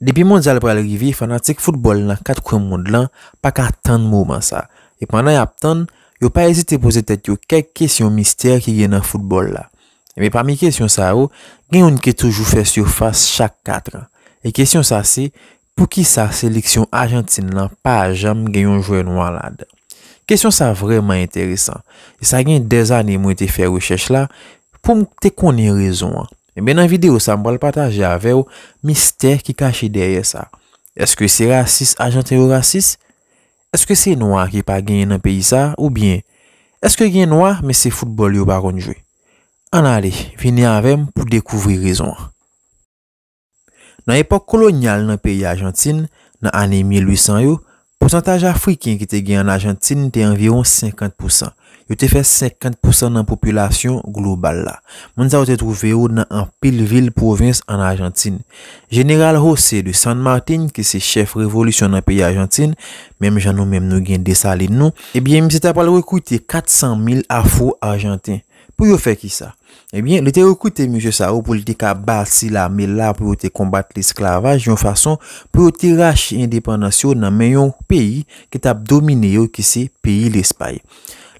Depi mondial pral rivi, fanatik futbol nan kat kwen moun lan, pa ka tan mouman sa. E pwana yap tan, yo pa esite pose tet yo kek kesyon mister ki gen nan futbol la. E mi pa mi kesyon sa yo, gen yon ke toujou fes yo fas chak katran. E kesyon sa se, pou ki sa seleksyon Argentine lan pa a jam gen yon jwen wala de. Kesyon sa vreman enteresan. E sa gen dezani mwen te fè wèchech la, pou mte koni rezon an. Ebe eh nan videyo sa mbol pataje ave ou mister ki kache derye sa. Eske se rasis, ajan ten yo rasis? Eske se noa ki pa genye nan peyi sa ou bien? Eske genye noa, me se futbol yo ba ronjwe? An ale, vini avem pou dekouvri rezon. Nan epok kolonyal nan peyi ajan ten, nan ane 1800 yo, Percentaj Afrikin ki te gen an Argentin te environ 50%. Yo te fè 50% nan populasyon global la. Moun sa yo te troufè yo nan an pil vil provins an Argentin. General Jose de San Martin ki se chef revolisyon nan piye Argentin, mèm jan nou mèm nou gen desali nou, ebyen eh mi se te apal wèkwite 400.000 Afro-Argentin. Pou yo fè ki sa? Ebyen, eh lete ou koute mouche sa ou politika basi la me la pou ou te kombat l'esklavaj yon fason pou ou te rache indepanasyon nan men yon peyi ki tap domine yo ki se peyi l'espay.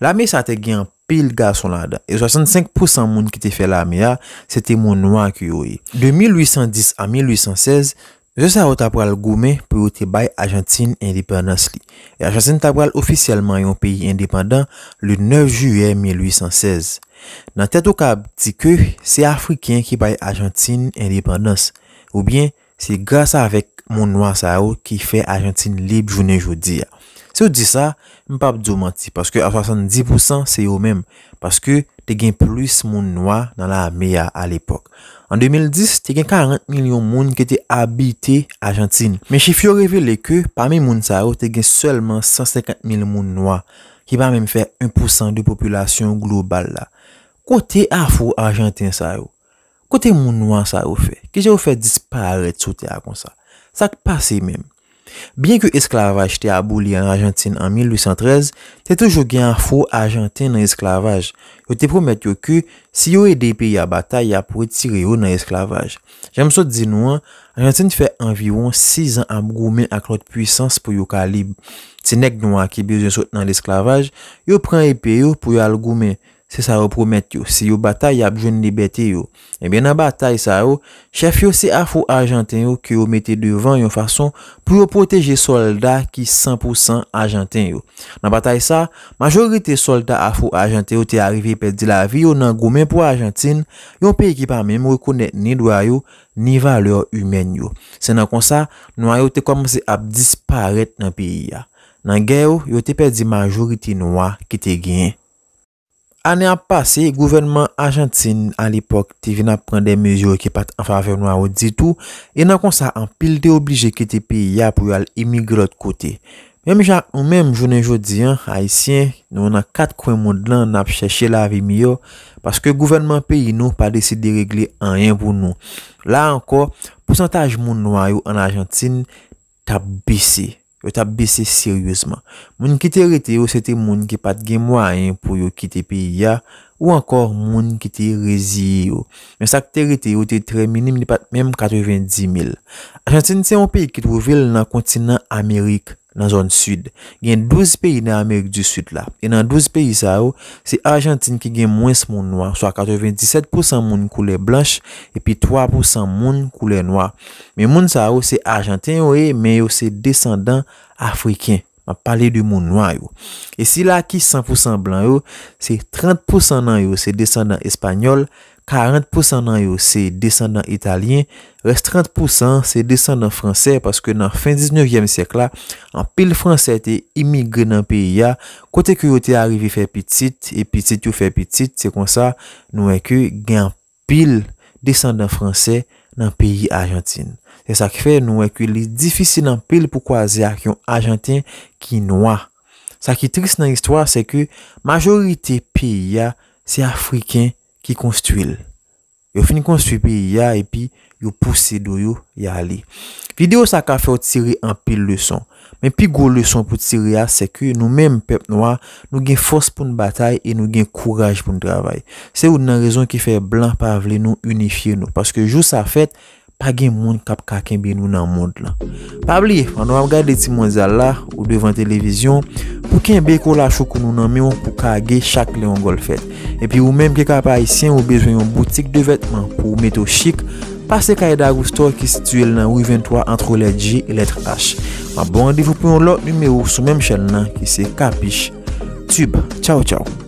La me sa te gen pil gason la dan, e 65% moun ki te fe la me ya, se te moun wak yoy. De 1810 a 1816, Je sa ou tabwal goumen pou ou te baye Argentine indipendance li. E Argentine tabwal ofisyalman yon peyi indipendant le 9 juye 1816. Nan tet ou kab di ke se Afriken ki baye Argentine indipendance ou bien se grasa avek moun noa sa ou ki fe Argentine lib jounen joudi ya. Se ou di sa, m pa ap di ou manti paske a 70% se yo menm paske te gen plus moun noua nan la meya al epok. An 2010, te gen 40 milyon moun ki te abite Argentine. Men chif yo revele ke, pami moun sa yo te gen selman 150 mil moun noua, ki pa men fè 1% de populasyon global la. Kote afou Argentine sa yo? Kote moun nouan sa yo fè? Ki je ou fè dispare tso te akonsa? Sa k pasè menm. Bien ki esklavaj te abou li an Argentin an 1813, te toujou gen an fo Argentin nan esklavaj. Yo te promet yo ku, si yo e dey peyi a batay, ya pou etire yo nan esklavaj. Jem so di nou an, Argentin fe environ 6 an am goumen ak lot puysans pou yo kalib. Ti nek nou an ki bezon sot nan esklavaj, yo pren e peyi yo pou yo al goumen. Se sa yo promet yo, se yo batay ap joun libeti yo, ebyen eh nan batay sa yo, chef yo se Afro-Argentin yo ki yo mette devan yon fason pou yo proteje solda ki 100% Argentin yo. Nan batay sa, majorite solda Afro-Argentin yo te arrive pedi la vi yo nan gomen pou Argentin, yon peyi ki pa mèm yo kounet ni doa yo, ni valyo yon men yo. Senan kon sa, noa yo te komse ap disparet nan piyi ya. Nan gen yo, yo te pedi majorite noa ki te gen yon. Ane ap pase, gouvernement Argentine al ipok te vina pren de mezo ki pat anfa venwa ou ditou e nan kon sa an pil de oblije ki te pi ya pou yo al imigre ot kote. Mwen mi jan ou menm jounen jodi an, Aisyen, nou nan kat kwen moun lan nap cheshe la vi mi yo paske gouvernement pi inou pa dese de regle anyen pou nou. La anko, pousantaj moun nou ayou an Argentine tap bisi. Yo ta bese seryosman. Moun ki terite yo se te moun ki pat gemwa en pou yo kite pi ya. Ou ankor moun ki te rezi yo. Men sak terite yo te tre minim di pat menm 90 mil. Argentina se yon pi ki trovel nan kontinant Amerik. nan zon sud. Gen 12 peyi nan Amerik du sud la. E nan 12 peyi sa ou, se Argentine ki gen mwens moun noua. So a 97% moun koule blanche, epi 3% moun koule noua. Men moun sa ou, se Argentine ou e, men yo se descendant Afriken. A pale di moun wanyo. E si la ki 100% blan yo, se 30% nan yo se descendant espanyol, 40% nan yo se descendant italyen, reste 30% se descendant franse. Pase ke nan fin 19e sek la, an pil franse ete imigre nan piya, kote ki yo te arive fe pitit, e pitit yo fe pitit, se konsa nou e ke gen pil. Descendant fransè nan peyi Argentine. Se sa ki fe noue ki li difisi nan peyi pou kwa ze ak yon Argentin ki noua. Sa ki tris nan istwa se ki majorite peyi ya se Afriken ki konstuil. Yo fini konstuil peyi ya epi yo puse do yo ya li. Video sa ka fè ou tire an peyi le son. Men pi go le son pou ti ria seke, nou menm pep nou a, nou gen fos pou nou batay e nou gen kouraj pou nou travay. Se ou nan rezon ki fe blan pa vle nou unifiye nou, paske jou sa fèt, pa gen moun kap kaken bin nou nan moun lan. Pabli, pan nou am gade ti moun zala ou devan televizyon, pou ken beko la chou kou nou nan mion pou kage chak leon gol fèt. E pi ou menm ke kap haisyen ou bezwen yon boutik de vetman pou ou meto chik. Pase kaye dag ou sto ki situyel nan 823 antro let J et let H. Mabon, di vou pou yon lot nume ou sou menm chel nan ki se kapish. Tchoub, tchoub, tchoub.